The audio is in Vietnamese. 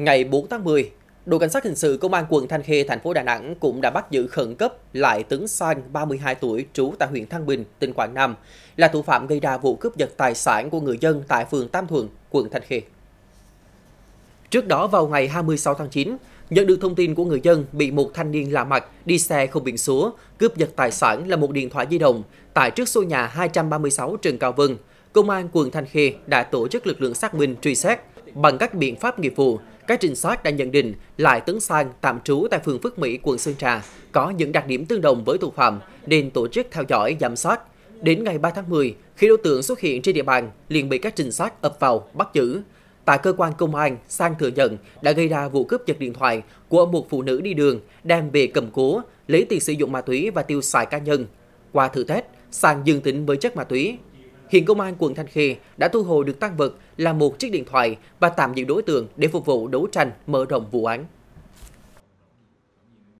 Ngày 4 tháng 10, đội cảnh sát hình sự công an quận Thanh Khê, thành phố Đà Nẵng cũng đã bắt giữ khẩn cấp lại Tấn Sang, 32 tuổi, trú tại huyện Thăng Bình, tỉnh Quảng Nam, là thủ phạm gây ra vụ cướp giật tài sản của người dân tại phường Tam Thuận, quận Thanh Khê. Trước đó vào ngày 26 tháng 9, nhận được thông tin của người dân bị một thanh niên lạ mặt đi xe không biển số cướp giật tài sản là một điện thoại di động tại trước số nhà 236 Trần Cao Vân, công an quận Thanh Khê đã tổ chức lực lượng xác minh truy xét bằng các biện pháp nghiệp vụ các trinh sát đã nhận định Lại Tấn Sang tạm trú tại phường Phước Mỹ, quận Sơn Trà, có những đặc điểm tương đồng với thủ phạm nên tổ chức theo dõi, giám sát. Đến ngày 3 tháng 10, khi đối tượng xuất hiện trên địa bàn, liền bị các trinh sát ập vào, bắt giữ. Tại cơ quan công an, Sang thừa nhận đã gây ra vụ cướp giật điện thoại của một phụ nữ đi đường đem về cầm cố, lấy tiền sử dụng ma túy và tiêu xài cá nhân. Qua thử test, Sang dương tính với chất ma túy Hiện công an quận Thanh Khê đã thu hồi được tăng vật là một chiếc điện thoại và tạm giữ đối tượng để phục vụ đấu tranh mở rộng vụ án.